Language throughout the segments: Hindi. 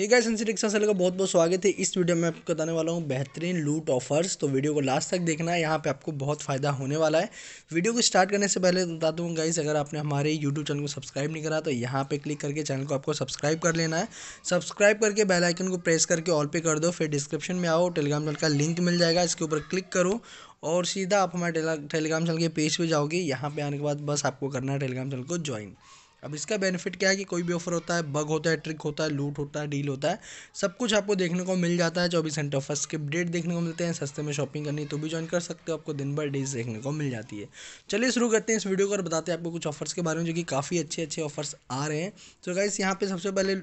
ये गाइस एनसी रिक्शा सेल का बहुत बहुत स्वागत है इस वीडियो में आपको बताने वाला हूँ बेहतरीन लूट ऑफर्स तो वीडियो को लास्ट तक देखना है यहाँ पे आपको बहुत फ़ायदा होने वाला है वीडियो को स्टार्ट करने से पहले बता दूँ गाइस अगर आपने हमारे यूट्यूब चैनल को सब्सक्राइब नहीं करा तो यहाँ पे क्लिक करके चैनल को आपको सब्सक्राइब कर लेना है सब्सक्राइब करके बेलाइकन को प्रेस करके ऑल पे कर दो फिर डिस्क्रिप्शन में आओ टेलीग्राम चैनल का लिंक मिल जाएगा इसके ऊपर क्लिक करो और सीधा आप हमारे टेलीग्राम चैनल के पेज पर जाओगे यहाँ पर आने के बाद बस आपको करना है टेलीग्राम चैनल को ज्वाइन अब इसका बेनिफिट क्या है कि कोई भी ऑफर होता है बग होता है ट्रिक होता है लूट होता है डील होता है सब कुछ आपको देखने को मिल जाता है चौबीस घंटे फर्स्ट स्किप डेट देखने को मिलते हैं सस्ते में शॉपिंग करनी तो भी ज्वाइन कर सकते हो आपको दिन भर डेज देखने को मिल जाती है चलिए शुरू करते हैं इस वीडियो को और बताते हैं आपको कुछ ऑफर्स के बारे में जो कि काफ़ी अच्छे अच्छे ऑफर्स आ रहे हैं तो गाइस यहाँ पर सबसे पहले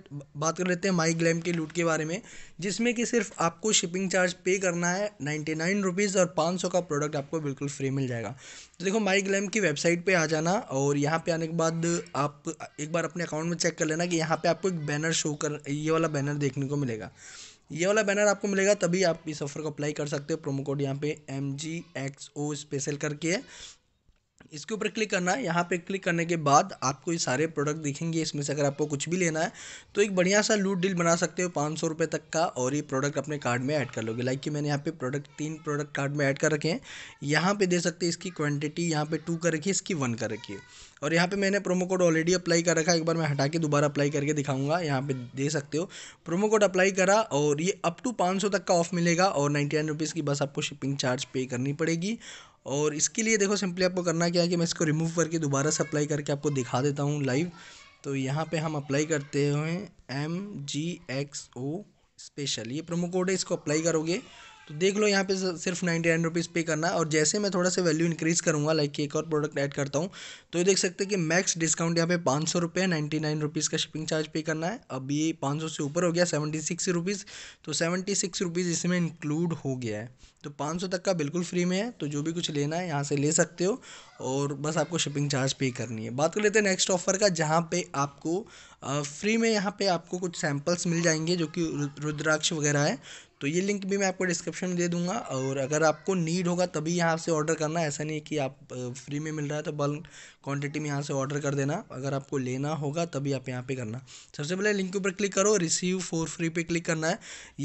बात कर लेते हैं माई ग्लैम के लूट के बारे में जिसमें कि सिर्फ आपको शिपिंग चार्ज पे करना है नाइन्टी नाइन रुपीज़ और पाँच सौ का प्रोडक्ट आपको बिल्कुल फ्री मिल जाएगा तो देखो माई ग्लैम की वेबसाइट पर आ जाना और यहाँ पर आने के बाद आप एक बार अपने अकाउंट में चेक कर लेना कि यहाँ पे आपको एक बैनर शो कर ये वाला बैनर देखने को मिलेगा ये वाला बैनर आपको मिलेगा तभी आप इस ऑफर को अप्लाई कर सकते हो प्रोमो कोड यहाँ पे M G X O special करके है इसके ऊपर क्लिक करना है यहाँ पे क्लिक करने के बाद आपको ये सारे प्रोडक्ट दिखेंगे इसमें से अगर आपको कुछ भी लेना है तो एक बढ़िया सा लूट डील बना सकते हो पाँच सौ रुपये तक का और ये प्रोडक्ट अपने कार्ड में ऐड कर लोगे लाइक कि मैंने यहाँ पे प्रोडक्ट तीन प्रोडक्ट कार्ड में ऐड कर रखे हैं यहाँ पे दे सकते हैं इसकी क्वान्टिटी यहाँ पे टू कर रखी है इसकी वन कर रखी है और यहाँ पे मैंने प्रोमो कोड ऑलरेडी अप्लाई कर रखा है एक बार मैं हटा के दोबारा अप्लाई करके दिखाऊंगा यहाँ पे दे सकते हो प्रोमो कोड अप्लाई करा और ये अप टू पाँच सौ तक का ऑफ मिलेगा और नाइन्टी नाइन रुपीज़ की बस आपको शिपिंग चार्ज पे करनी पड़ेगी और इसके लिए देखो सिंपली आपको करना क्या है कि मैं इसको रिमूव करके दोबारा से अप्लाई करके आपको दिखा देता हूँ लाइव तो यहाँ पे हम अप्लाई करते हैं M G X O special ये प्रोमो कोड है इसको अप्लाई करोगे तो देख लो यहाँ पे सिर्फ नाइन्टी नाइन रुपीज़ पे करना और जैसे मैं थोड़ा सा वैल्यू इंक्रीज़ करूँगा लाइक कि एक और प्रोडक्ट ऐड करता हूँ तो ये देख सकते हैं कि मैक्स डिस्काउंट यहाँ पे पाँच सौ रुपये नाइन्टी नाइन रुपीज़ का शिपिंग चार्ज पे करना है अब ये पाँच सौ से ऊपर हो गया सेवेंटी सिक्स रुपीज़ तो सेवेंटी सिक्स रुपीज़ इसमें इंक्लूड हो गया है तो पाँच सौ तक का बिल्कुल फ्री में है तो जो भी कुछ लेना है यहाँ से ले सकते हो और बस आपको शिपिंग चार्ज पे करनी है बात कर लेते हैं नेक्स्ट ऑफर का जहाँ पे आपको फ्री में यहाँ पे आपको कुछ सैम्पल्स मिल जाएंगे जो कि रुद्राक्ष वगैरह है तो ये लिंक भी मैं आपको डिस्क्रिप्शन में दे दूंगा और अगर आपको नीड होगा तभी यहाँ से ऑर्डर करना ऐसा नहीं कि आप फ्री में मिल रहा है तो बल्क क्वांटिटी में यहाँ से ऑर्डर कर देना अगर आपको लेना होगा तभी आप यहाँ पे करना सबसे पहले लिंक के ऊपर क्लिक करो रिसीव फॉर फ्री पे क्लिक करना है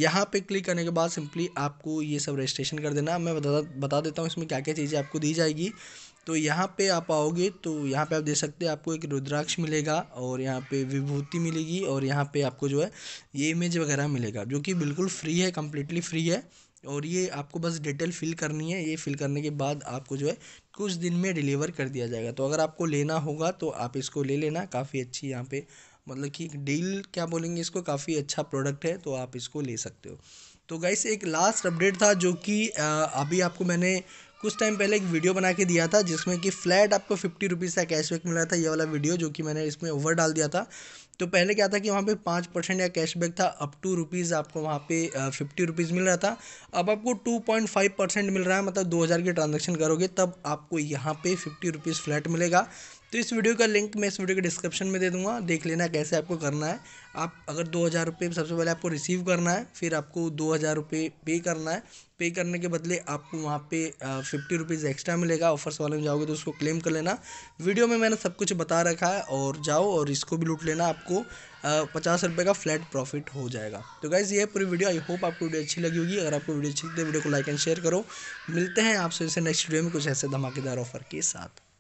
यहाँ पे क्लिक करने के बाद सिंपली आपको ये सब रजिस्ट्रेशन कर देना मैं बता बता देता हूँ इसमें क्या क्या चीज़ें आपको दी जाएगी तो यहाँ पे आप आओगे तो यहाँ पे आप देख सकते हैं आपको एक रुद्राक्ष मिलेगा और यहाँ पे विभूति मिलेगी और यहाँ पे आपको जो है ये इमेज वगैरह मिलेगा जो कि बिल्कुल फ्री है कम्प्लीटली फ्री है और ये आपको बस डिटेल फिल करनी है ये फिल करने के बाद आपको जो है कुछ दिन में डिलीवर कर दिया जाएगा तो अगर आपको लेना होगा तो आप इसको ले लेना काफ़ी अच्छी यहाँ पर मतलब कि डील क्या बोलेंगे इसको काफ़ी अच्छा प्रोडक्ट है तो आप इसको ले सकते हो तो गाइस एक लास्ट अपडेट था जो कि अभी आपको मैंने कुछ टाइम पहले एक वीडियो बना के दिया था जिसमें कि फ्लैट आपको फिफ्टी रुपीज़ का कैशबैक मिला था ये वाला वीडियो जो कि मैंने इसमें ओवर डाल दिया था तो पहले क्या था कि वहाँ पे पाँच परसेंट या कैशबैक था अप टू रुपीज़ आपको वहाँ पे फिफ्टी रुपीज़ मिल रहा था अब आपको टू पॉइंट फाइव परसेंट मिल रहा है मतलब दो हज़ार की ट्रांजेक्शन करोगे तब आपको यहाँ पे फिफ्टी रुपीज़ फ्लैट मिलेगा तो इस वीडियो का लिंक मैं इस वीडियो के डिस्क्रिप्शन में दे दूंगा देख लेना कैसे आपको करना है आप अगर दो हज़ार रुपये सबसे पहले आपको रिसीव करना है फिर आपको दो हज़ार रुपये पे करना है पे करने के बदले आपको वहाँ पे फिफ्टी रुपीज़ एक्स्ट्रा मिलेगा ऑफर्स वाले में जाओगे तो उसको क्लेम कर लेना वीडियो में मैंने सब कुछ बता रखा है और जाओ और इसको भी लूट लेना आपको पचास रुपये का फ्लैट प्रॉफिट हो जाएगा तो गाइज़ ये पूरी वीडियो आई होप आपको वीडियो अच्छी लगी होगी अगर आपको वीडियो अच्छी लगती है वीडियो तो को लाइक एंड शेयर करो मिलते हैं आपसे नेक्स्ट वीडियो में कुछ ऐसे धमाकेदार ऑफर के साथ